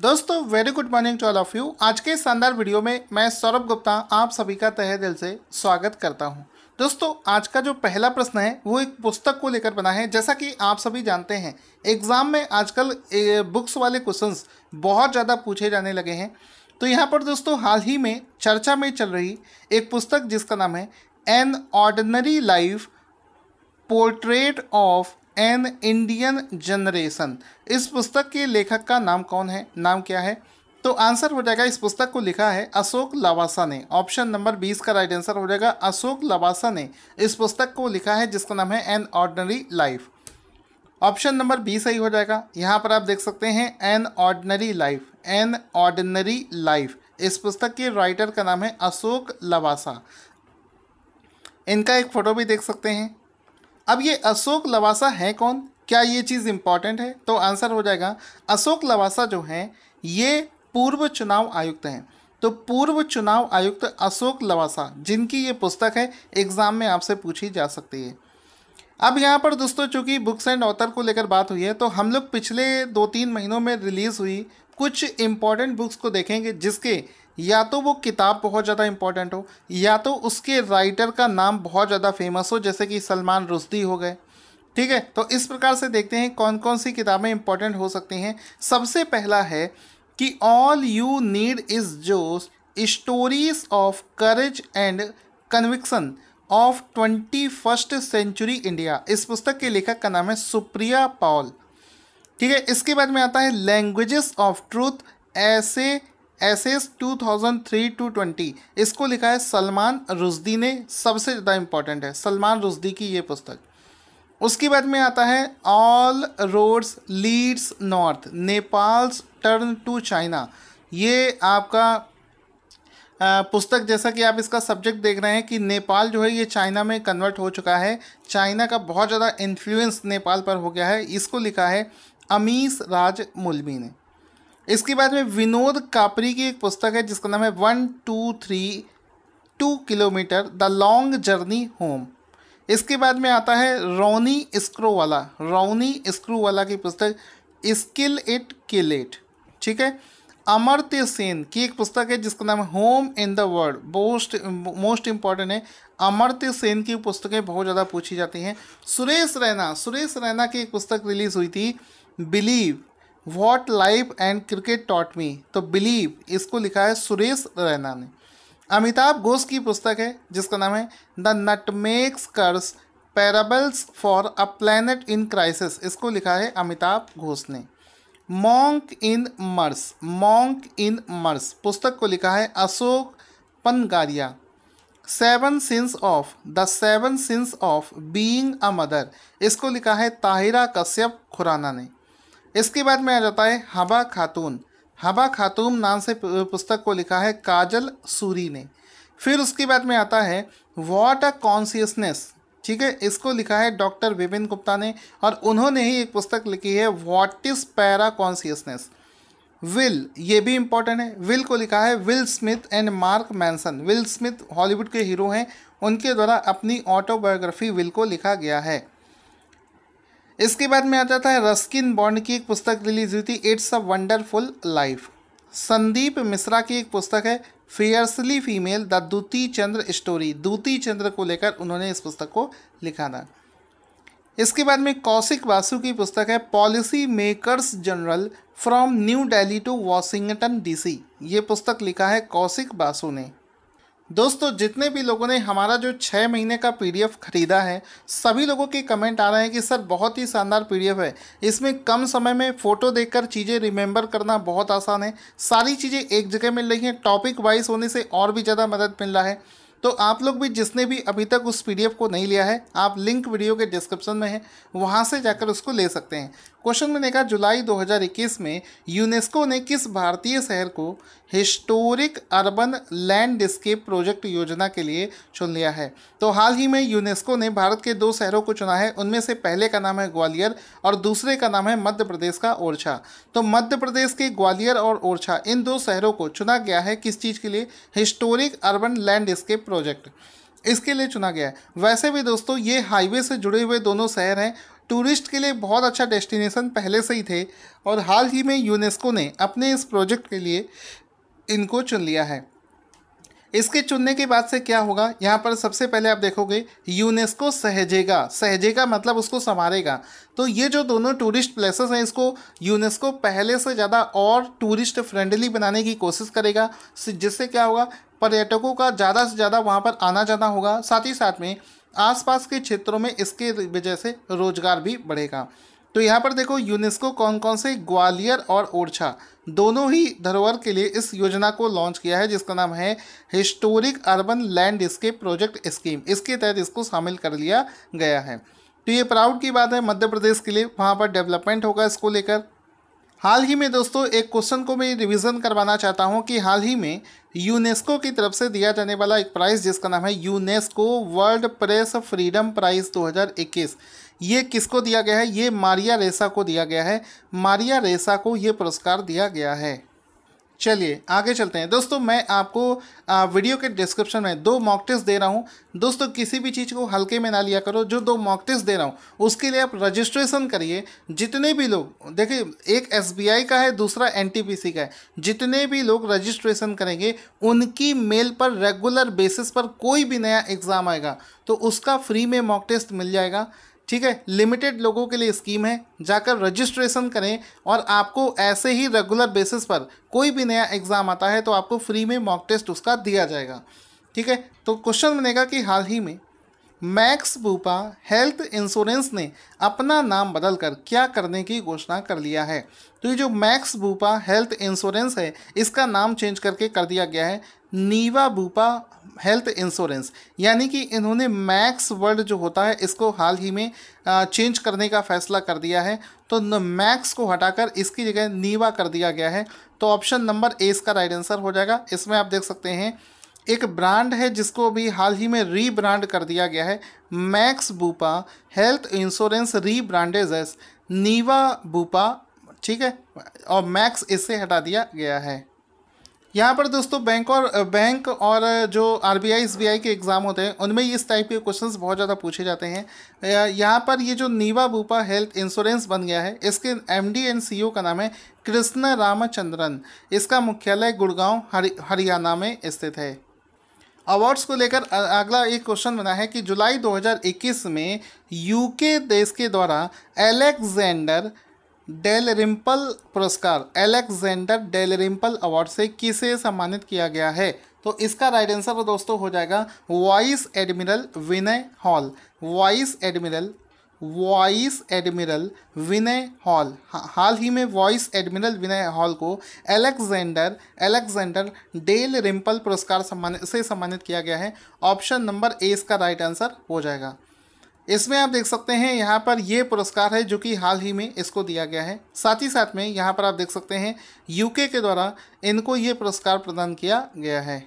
दोस्तों very good morning to all of you आज के शानदार वीडियो में मैं सौरभ गुप्ता आप सभी का तहे दिल से स्वागत करता हूं दोस्तों आज का जो पहला प्रश्न है वो एक पुस्तक को लेकर बना है जैसा कि आप सभी जानते हैं एग्ज़ाम में आजकल बुक्स वाले क्वेश्चंस बहुत ज़्यादा पूछे जाने लगे हैं तो यहाँ पर दोस्तों हाल ही में चर्चा में चल रही एक पुस्तक जिसका नाम है an ordinary life portrait of an Indian generation इस पुस्तक के लेखक का नाम कौन है नाम क्या है तो आंसर हो जाएगा इस पुस्तक को लिखा है अशोक लवासा ने ऑप्शन नंबर बीस का राइट आंसर हो जाएगा अशोक लवासा ने इस पुस्तक को लिखा है जिसका नाम है an ordinary life option number B सही हो जाएगा यहाँ पर आप देख सकते हैं an ordinary life an ordinary life इस पुस्तक के राइटर का नाम है अशोक लवासा इनका एक फ़ोटो भी देख सकते हैं अब ये अशोक लवासा हैं कौन क्या ये चीज़ इम्पॉर्टेंट है तो आंसर हो जाएगा अशोक लवासा जो हैं ये पूर्व चुनाव आयुक्त हैं तो पूर्व चुनाव आयुक्त अशोक लवासा जिनकी ये पुस्तक है एग्ज़ाम में आपसे पूछी जा सकती है अब यहाँ पर दोस्तों चूँकि बुक्स एंड ऑथर को लेकर बात हुई है तो हम लोग पिछले दो तीन महीनों में रिलीज़ हुई कुछ इम्पॉर्टेंट बुक्स को देखेंगे जिसके या तो वो किताब बहुत ज़्यादा इंपॉर्टेंट हो या तो उसके राइटर का नाम बहुत ज़्यादा फेमस हो जैसे कि सलमान रुश्दी हो गए ठीक है तो इस प्रकार से देखते हैं कौन कौन सी किताबें इंपॉर्टेंट हो सकती हैं सबसे पहला है कि all you need is josh stories of courage and conviction of twenty first century India इस पुस्तक के लेखक का नाम है सुप्रिया पॉल ठीक है इसके बाद में आता है लैंग्वेजेस ऑफ ट्रूथ ऐसे एसेस 2003 टू ट्वेंटी इसको लिखा है सलमान रुजदी ने सबसे ज़्यादा इम्पॉर्टेंट है सलमान रुजदी की ये पुस्तक उसके बाद में आता है all roads leads north Nepal's turn to China ये आपका पुस्तक जैसा कि आप इसका सब्जेक्ट देख रहे हैं कि नेपाल जो है ये चाइना में कन्वर्ट हो चुका है चाइना का बहुत ज़्यादा इन्फ्लुएंस नेपाल पर हो गया है इसको लिखा है अमीस राज मुलमी ने इसके बाद में विनोद कापरी की एक पुस्तक है जिसका नाम है one two three two kilometre the long journey home इसके बाद में आता है रोनी स्क्रू वाला रोनी स्क्रू वाला की पुस्तक स्किल इट किल इट ठीक है अमर्त्य सेन की एक पुस्तक है जिसका नाम है home in the world most most important है अमर्त्य सेन की पुस्तकें बहुत ज़्यादा पूछी जाती हैं सुरेश रैना सुरेश रैना की एक पुस्तक रिलीज़ हुई थी believe what life and cricket taught me तो बिलीव इसको लिखा है सुरेश रैना ने अमिताभ घोष की पुस्तक है जिसका नाम है the nutmeg's curse parables for a planet in crisis इसको लिखा है अमिताभ घोष ने मॉन्क इन मर्स मॉन्क इन मर्स पुस्तक को लिखा है Ashok Panagariya seven sins of the seven sins of being a mother इसको लिखा है ताहिरा कश्यप खुराना ने इसके बाद में आ जाता है हबा खातून हबा खातून नाम से पुस्तक को लिखा है काजल सूरी ने फिर उसके बाद में आता है वॉट अ कॉन्सियसनेस ठीक है इसको लिखा है डॉक्टर विपिन गुप्ता ने और उन्होंने ही एक पुस्तक लिखी है what is para consciousness Will ये भी इम्पॉर्टेंट है विल को लिखा है Will Smith and Mark Manson Will Smith Hollywood के हीरो हैं उनके द्वारा अपनी ऑटोबायोग्राफी विल को लिखा गया है इसके बाद में आ जाता है रस्किन बॉन्ड की एक पुस्तक रिलीज हुई थी it's a wonderful life Sandeep Mishra की एक पुस्तक है फियर्सली फीमेल द दूती चंद्र स्टोरी दूती चंद्र को लेकर उन्होंने इस पुस्तक को लिखा था इसके बाद में कौशिक वासु की पुस्तक है policy makers journal from New Delhi to Washington DC ये पुस्तक लिखा है कौशिक वासु ने दोस्तों जितने भी लोगों ने हमारा जो छः महीने का पीडीएफ ख़रीदा है सभी लोगों के कमेंट आ रहे हैं कि सर बहुत ही शानदार पीडीएफ है इसमें कम समय में फ़ोटो देखकर चीज़ें रिमेंबर करना बहुत आसान है सारी चीज़ें एक जगह मिल रही हैं टॉपिक वाइज होने से और भी ज़्यादा मदद मिल रहा है तो आप लोग भी जिसने भी अभी तक उस पी को नहीं लिया है आप लिंक वीडियो के डिस्क्रिप्शन में है वहाँ से जाकर उसको ले सकते हैं क्वेश्चन मैंने कहा जुलाई 2021 में यूनेस्को ने किस भारतीय शहर को हिस्टोरिक अर्बन लैंडस्केप प्रोजेक्ट योजना के लिए चुन लिया है तो हाल ही में यूनेस्को ने भारत के दो शहरों को चुना है उनमें से पहले का नाम है ग्वालियर और दूसरे का नाम है मध्य प्रदेश का ओरछा तो मध्य प्रदेश के ग्वालियर और ओरछा इन दो शहरों को चुना गया है किस चीज़ के लिए हिस्टोरिक अर्बन लैंडस्केप प्रोजेक्ट इसके लिए चुना गया है वैसे भी दोस्तों ये हाईवे से जुड़े हुए दोनों शहर हैं टूरिस्ट के लिए बहुत अच्छा डेस्टिनेशन पहले से ही थे और हाल ही में यूनेस्को ने अपने इस प्रोजेक्ट के लिए इनको चुन लिया है इसके चुनने के बाद से क्या होगा यहाँ पर सबसे पहले आप देखोगे यूनेस्को सहजेगा सहजेगा मतलब उसको संवारेगा तो ये जो दोनों टूरिस्ट प्लेसेस हैं इसको यूनेस्को पहले से ज़्यादा और टूरिस्ट फ्रेंडली बनाने की कोशिश करेगा जिससे क्या होगा पर्यटकों का ज़्यादा से ज़्यादा वहाँ पर आना जाना होगा साथ ही साथ में आसपास के क्षेत्रों में इसके वजह से रोजगार भी बढ़ेगा तो यहाँ पर देखो यूनेस्को कौन कौन से ग्वालियर और ओरछा दोनों ही धरोहर के लिए इस योजना को लॉन्च किया है जिसका नाम है historic urban landscape project scheme इसके तहत इसको शामिल कर लिया गया है तो ये प्राउड की बात है मध्य प्रदेश के लिए वहाँ पर डेवलपमेंट होगा इसको लेकर हाल ही में दोस्तों एक क्वेश्चन को मैं रिवीजन करवाना चाहता हूं कि हाल ही में यूनेस्को की तरफ से दिया जाने वाला एक प्राइज़ जिसका नाम है UNESCO world press freedom prize 2021 ये किसको दिया गया है ये मारिया रेसा को दिया गया है मारिया रेसा को ये पुरस्कार दिया गया है चलिए आगे चलते हैं दोस्तों मैं आपको आ, वीडियो के डिस्क्रिप्शन में दो मॉक टेस्ट दे रहा हूँ दोस्तों किसी भी चीज़ को हल्के में ना लिया करो जो दो मॉक टेस्ट दे रहा हूँ उसके लिए आप रजिस्ट्रेशन करिए जितने भी लोग देखिए एक एसबीआई का है दूसरा एनटीपीसी का है जितने भी लोग रजिस्ट्रेशन करेंगे उनकी मेल पर रेगुलर बेसिस पर कोई भी नया एग्ज़ाम आएगा तो उसका फ्री में मॉक टेस्ट मिल जाएगा ठीक है लिमिटेड लोगों के लिए स्कीम है जाकर रजिस्ट्रेशन करें और आपको ऐसे ही रेगुलर बेसिस पर कोई भी नया एग्ज़ाम आता है तो आपको फ्री में मॉक टेस्ट उसका दिया जाएगा ठीक है तो क्वेश्चन बनेगा कि हाल ही में मैक्स बूपा हेल्थ इंश्योरेंस ने अपना नाम बदलकर क्या करने की घोषणा कर लिया है तो ये जो मैक्स बूपा हेल्थ इंश्योरेंस है इसका नाम चेंज करके कर दिया गया है नीवा बूपा हेल्थ इंश्योरेंस यानी कि इन्होंने मैक्स वर्ड जो होता है इसको हाल ही में चेंज करने का फैसला कर दिया है तो मैक्स को हटाकर इसकी जगह नीवा कर दिया गया है तो ऑप्शन नंबर ए इसका राइट आंसर हो जाएगा इसमें आप देख सकते हैं एक ब्रांड है जिसको अभी हाल ही में रीब्रांड कर दिया गया है Max Bupa health insurance rebranded branded Niva Bupa ठीक है और मैक्स इससे हटा दिया गया है यहाँ पर दोस्तों बैंक और बैंक और जो R B I S B I के एग्ज़ाम होते हैं उनमें इस टाइप के क्वेश्चंस बहुत ज़्यादा पूछे जाते हैं यहाँ पर ये जो नीवा बूपा हेल्थ इंश्योरेंस बन गया है इसके M D and C O का नाम है कृष्ण रामचंद्रन इसका मुख्यालय गुड़गांव हरि हरियाणा में स्थित है अवार्ड्स को लेकर अगला एक क्वेश्चन बना है कि जुलाई 2021 में यूके देश के द्वारा एलेक्जेंडर डेल रिम्पल पुरस्कार एलेक्जेंडर डेल रिम्पल अवार्ड से किसे सम्मानित किया गया है तो इसका राइट आंसर तो दोस्तों हो जाएगा वाइस एडमिरल विनय हॉल vice admiral vice admiral Vinay हॉल हाल ही में वॉइस एडमिरल विनय हॉल को एलेक्जेंडर एलेक्जेंडर डेल रिम्पल पुरस्कार सम्मानित से सम्मानित किया गया है ऑप्शन नंबर ए इसका राइट आंसर हो जाएगा इसमें आप देख सकते हैं यहाँ पर ये पुरस्कार है जो कि हाल ही में इसको दिया गया है साथ ही साथ में यहाँ पर आप देख सकते हैं यूके के द्वारा इनको ये पुरस्कार प्रदान किया गया है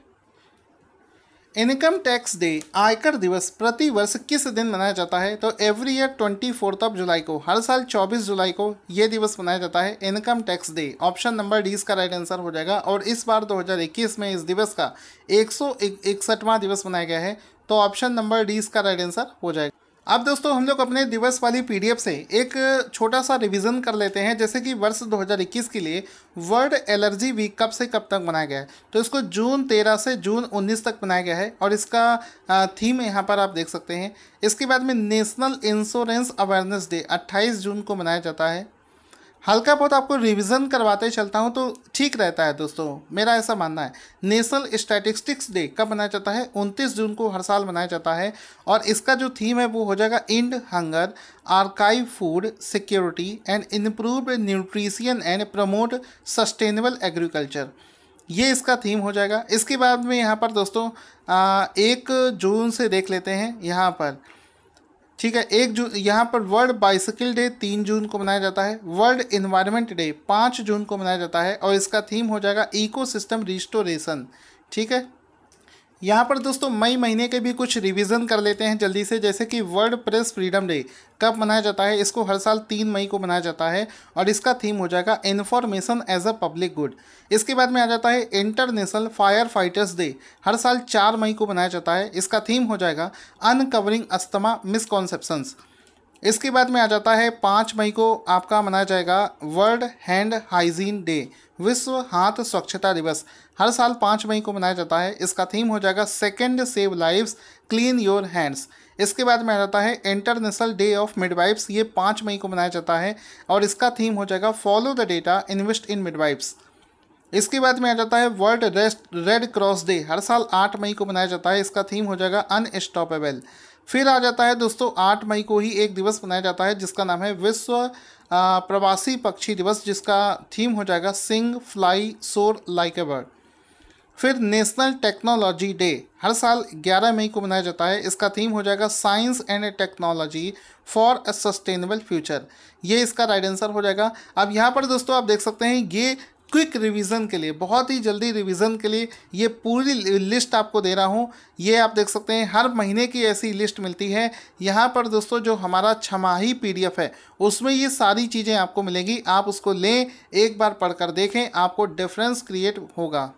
इनकम टैक्स डे आयकर दिवस प्रति वर्ष किस दिन मनाया जाता है तो every year twenty fourth of July को हर साल चौबीस जुलाई को ये दिवस मनाया जाता है income tax day option number D इसका राइट आंसर हो जाएगा और इस बार 2021 में इस दिवस का एक सौ दिवस मनाया गया है तो ऑप्शन नंबर डी इसका राइट आंसर हो जाएगा अब दोस्तों हम लोग अपने दिवस वाली पीडीएफ से एक छोटा सा रिवीजन कर लेते हैं जैसे कि वर्ष 2021 के लिए वर्ल्ड एलर्जी वीक कब से कब तक मनाया गया है तो इसको जून 13 से जून 19 तक मनाया गया है और इसका थीम यहाँ पर आप देख सकते हैं इसके बाद में नेशनल इंश्योरेंस अवेयरनेस डे 28 जून को मनाया जाता है हल्का बहुत आपको रिवीजन करवाते चलता हूँ तो ठीक रहता है दोस्तों मेरा ऐसा मानना है नेशनल स्टैटिस्टिक्स डे कब मनाया जाता है 29 जून को हर साल मनाया जाता है और इसका जो थीम है वो हो जाएगा इंड हंगर आर्काइव food security and improve nutrition and promote sustainable agriculture ये इसका थीम हो जाएगा इसके बाद में यहाँ पर दोस्तों आ, एक जून से देख लेते हैं यहाँ पर ठीक है एक जून यहाँ पर वर्ल्ड बाइसिकल डे तीन जून को मनाया जाता है वर्ल्ड इन्वायरमेंट डे पाँच जून को मनाया जाता है और इसका थीम हो जाएगा इको सिस्टम रिस्टोरेशन ठीक है यहाँ पर दोस्तों मई महीने के भी कुछ रिवीजन कर लेते हैं जल्दी से जैसे कि वर्ल्ड प्रेस फ्रीडम डे कब मनाया जाता है इसको हर साल तीन मई को मनाया जाता है और इसका थीम हो जाएगा information as a public good इसके बाद में आ जाता है इंटरनेशनल फायर फाइटर्स डे हर साल चार मई को मनाया जाता है इसका थीम हो जाएगा अनकवरिंग अस्थमा मिसकॉन्सेप्शंस इसके बाद में आ जाता है पाँच मई को आपका मनाया जाएगा वर्ल्ड हैंड हाइजीन डे विश्व हाथ स्वच्छता दिवस हर साल पाँच मई को मनाया जाता है इसका थीम हो जाएगा second save life clean your hands इसके बाद में आ जाता है इंटरनेशनल डे ऑफ मिडवाइफ्स ये पाँच मई को मनाया जाता है और इसका थीम हो जाएगा follow the data invest in midwives इसके बाद में आ जाता है वर्ल्ड रेस्ट रेड क्रॉस डे हर साल आठ मई को मनाया जाता है इसका थीम हो जाएगा अनस्टॉपेबल फिर आ जाता है दोस्तों आठ मई को ही एक दिवस मनाया जाता है जिसका नाम है विश्व प्रवासी पक्षी दिवस जिसका थीम हो जाएगा sing fly soar like a bird फिर नेशनल टेक्नोलॉजी डे हर साल 11 मई को मनाया जाता है इसका थीम हो जाएगा science and technology for a sustainable future ये इसका राइट आंसर हो जाएगा अब यहाँ पर दोस्तों आप देख सकते हैं ये क्विक रिवीजन के लिए बहुत ही जल्दी रिवीजन के लिए ये पूरी लिस्ट आपको दे रहा हूँ ये आप देख सकते हैं हर महीने की ऐसी लिस्ट मिलती है यहाँ पर दोस्तों जो हमारा छमाही पीडीएफ है उसमें ये सारी चीज़ें आपको मिलेंगी आप उसको लें एक बार पढ़कर देखें आपको डिफरेंस क्रिएट होगा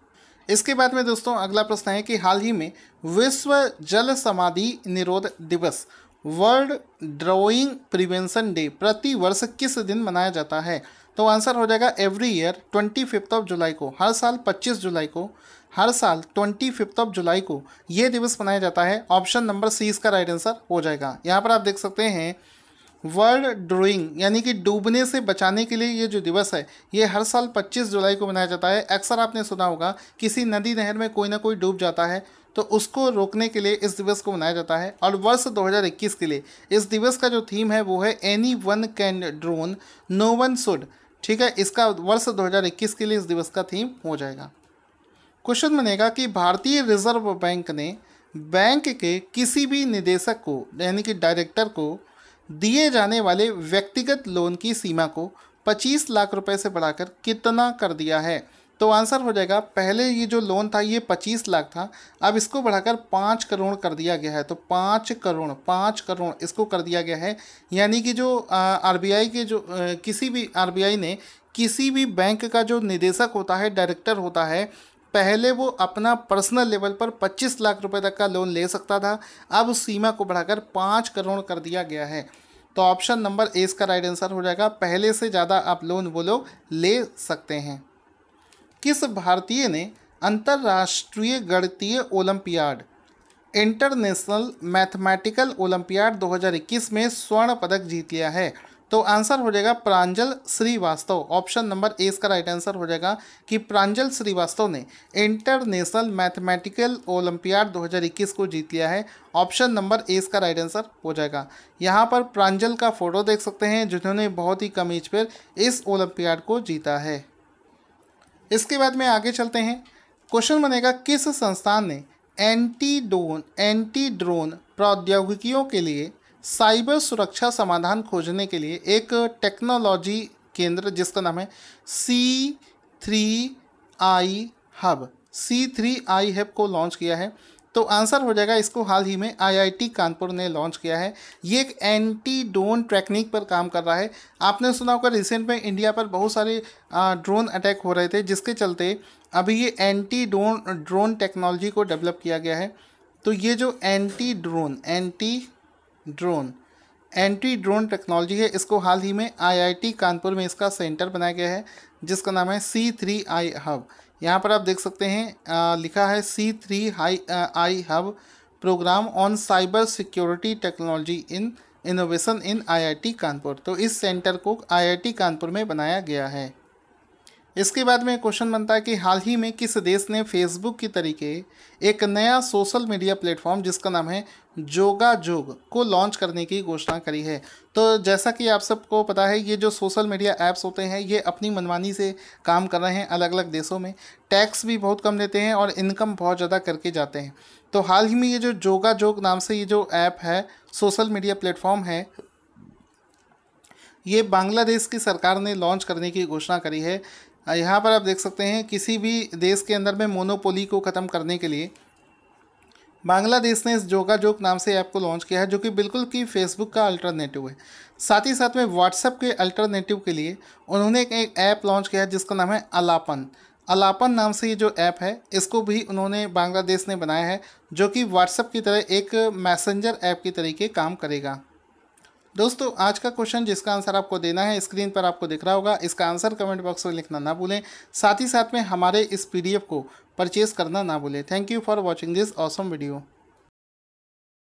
इसके बाद में दोस्तों अगला प्रश्न है कि हाल ही में विश्व जल समाधि निरोध दिवस वर्ल्ड ड्रॉइंग प्रिवेंशन डे प्रति वर्ष किस दिन मनाया जाता है तो आंसर हो जाएगा every year twenty fifth of July को हर साल पच्चीस जुलाई को हर साल ट्वेंटी फिफ्थ ऑफ जुलाई को ये दिवस मनाया जाता है ऑप्शन नंबर सी इसका राइट आंसर हो जाएगा यहाँ पर आप देख सकते हैं वर्ल्ड ड्रोइंग यानी कि डूबने से बचाने के लिए ये जो दिवस है ये हर साल 25 जुलाई को मनाया जाता है अक्सर आपने सुना होगा किसी नदी नहर में कोई ना कोई डूब जाता है तो उसको रोकने के लिए इस दिवस को मनाया जाता है और वर्ष 2021 के लिए इस दिवस का जो थीम है वो है any one can drone no one should ठीक है इसका वर्ष 2021 के लिए इस दिवस का थीम हो जाएगा क्वेश्चन बनेगा कि भारतीय रिजर्व बैंक ने बैंक के किसी भी निदेशक को यानी कि डायरेक्टर को दिए जाने वाले व्यक्तिगत लोन की सीमा को 25 लाख रुपए से बढ़ाकर कितना कर दिया है तो आंसर हो जाएगा पहले ये जो लोन था ये पच्चीस लाख था अब इसको बढ़ाकर पाँच करोड़ कर दिया गया है तो पाँच करोड़ पाँच करोड़ इसको कर दिया गया है यानी कि जो आरबीआई के जो आ, किसी भी आरबीआई ने किसी भी बैंक का जो निदेशक होता है डायरेक्टर होता है पहले वो अपना पर्सनल लेवल पर 25 लाख रुपए तक का लोन ले सकता था अब उस सीमा को बढ़ाकर 5 करोड़ कर दिया गया है तो ऑप्शन नंबर ए इसका राइट आंसर हो जाएगा पहले से ज़्यादा आप लोन वो लोग ले सकते हैं किस भारतीय ने अंतर्राष्ट्रीय गणतीय ओलंपियाड इंटरनेशनल मैथमेटिकल ओलंपियाड 2021 में स्वर्ण पदक जीत लिया है तो आंसर हो जाएगा Pranjal Srivastava option number A इसका राइट आंसर हो जाएगा कि प्रांजल श्रीवास्तव ने इंटरनेशनल मैथमेटिकल ओलंपियाड 2021 को जीत लिया है ऑप्शन नंबर ए इसका राइट आंसर हो जाएगा यहाँ पर प्रांजल का फोटो देख सकते हैं जिन्होंने बहुत ही कम एज पर इस ओलंपियाड को जीता है इसके बाद में आगे चलते हैं क्वेश्चन बनेगा किस संस्थान ने एंटी ड्रोन एंटी ड्रोन प्रौद्योगिकियों के लिए साइबर सुरक्षा समाधान खोजने के लिए एक टेक्नोलॉजी केंद्र जिसका नाम है C three I hub C three I hub को लॉन्च किया है तो आंसर हो जाएगा इसको हाल ही में आईआईटी कानपुर ने लॉन्च किया है ये एक एंटी ड्रोन टेक्निक पर काम कर रहा है आपने सुना होगा रिसेंट में इंडिया पर बहुत सारे ड्रोन अटैक हो रहे थे जिसके चलते अभी ये एंटी ड्रोन ड्रोन टेक्नोलॉजी को डेवलप किया गया है तो ये जो anti drone anti drone anti drone technology है इसको हाल ही में आईआईटी कानपुर में इसका सेंटर बनाया गया है जिसका नाम है सी थ्री आई हब यहाँ पर आप देख सकते हैं आ, लिखा है C three high I hub program on cyber security technology in innovation in IIT Kanpur तो इस सेंटर को आईआईटी कानपुर में बनाया गया है इसके बाद में क्वेश्चन बनता है कि हाल ही में किस देश ने फेसबुक की तरीके एक नया सोशल मीडिया प्लेटफॉर्म जिसका नाम है जोगा जोग को लॉन्च करने की घोषणा करी है तो जैसा कि आप सबको पता है ये जो सोशल मीडिया ऐप्स होते हैं ये अपनी मनमानी से काम कर रहे हैं अलग अलग देशों में टैक्स भी बहुत कम लेते हैं और इनकम बहुत ज़्यादा करके जाते हैं तो हाल ही में ये जो जोगा जोग नाम से ये जो ऐप है सोशल मीडिया प्लेटफॉर्म है ये बांग्लादेश की सरकार ने लॉन्च करने की घोषणा करी है हाँ, यहाँ पर आप देख सकते हैं किसी भी देश के अंदर में मोनोपोली को ख़त्म करने के लिए बांग्लादेश ने इस जोगा जोक नाम से ऐप को लॉन्च किया है जो कि बिल्कुल कि फेसबुक का अल्टरनेटिव है साथ ही साथ में व्हाट्सएप के अल्टरनेटिव के लिए उन्होंने एक ऐप लॉन्च किया है जिसका नाम है अलापन अलापन नाम से ये जो ऐप है इसको भी उन्होंने बांग्लादेश ने बनाया है जो कि व्हाट्सएप की तरह एक मैसेंजर ऐप की तरीके काम करेगा दोस्तों आज का क्वेश्चन जिसका आंसर आपको देना है स्क्रीन पर आपको दिख रहा होगा इसका आंसर कमेंट बॉक्स में लिखना ना भूलें साथ ही साथ में हमारे इस पीडीएफ को परचेज़ करना ना भूलें thank you for watching this awesome video